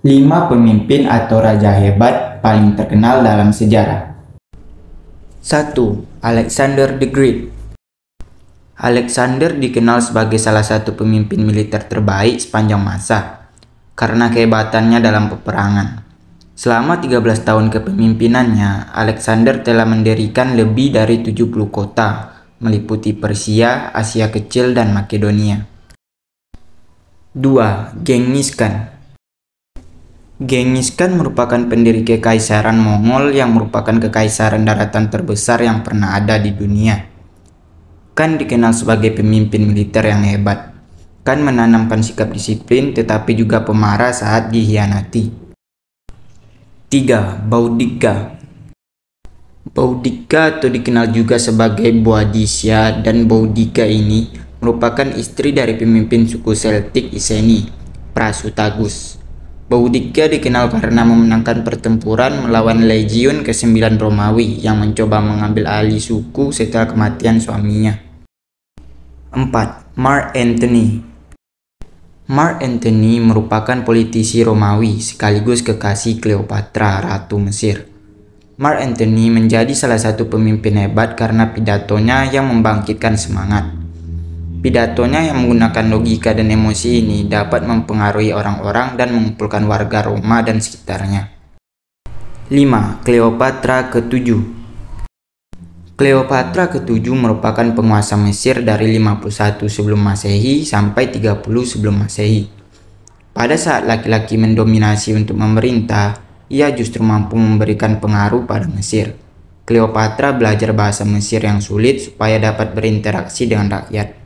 5 pemimpin atau raja hebat paling terkenal dalam sejarah. 1. Alexander the Great Alexander dikenal sebagai salah satu pemimpin militer terbaik sepanjang masa karena kehebatannya dalam peperangan. Selama 13 tahun kepemimpinannya, Alexander telah mendirikan lebih dari 70 kota, meliputi Persia, Asia Kecil, dan Makedonia. 2. Genghis Khan Genghis Khan merupakan pendiri Kekaisaran Mongol yang merupakan kekaisaran daratan terbesar yang pernah ada di dunia. Khan dikenal sebagai pemimpin militer yang hebat. Khan menanamkan sikap disiplin tetapi juga pemarah saat dihianati. 3. Baudika Baudika atau dikenal juga sebagai Boadicea dan Baudika ini merupakan istri dari pemimpin suku Celtic Iseni, Prasutagus. Boudicca dikenal karena memenangkan pertempuran melawan Legion ke-9 Romawi yang mencoba mengambil alih suku setelah kematian suaminya. 4. Mark Antony Mark Antony merupakan politisi Romawi sekaligus kekasih Cleopatra, Ratu Mesir. Mark Antony menjadi salah satu pemimpin hebat karena pidatonya yang membangkitkan semangat. Pidatonya yang menggunakan logika dan emosi ini dapat mempengaruhi orang-orang dan mengumpulkan warga Roma dan sekitarnya. 5. Cleopatra ke-7 Cleopatra ke-7 merupakan penguasa Mesir dari 51 sebelum Masehi sampai 30 sebelum Masehi. Pada saat laki-laki mendominasi untuk memerintah, ia justru mampu memberikan pengaruh pada Mesir. Cleopatra belajar bahasa Mesir yang sulit supaya dapat berinteraksi dengan rakyat.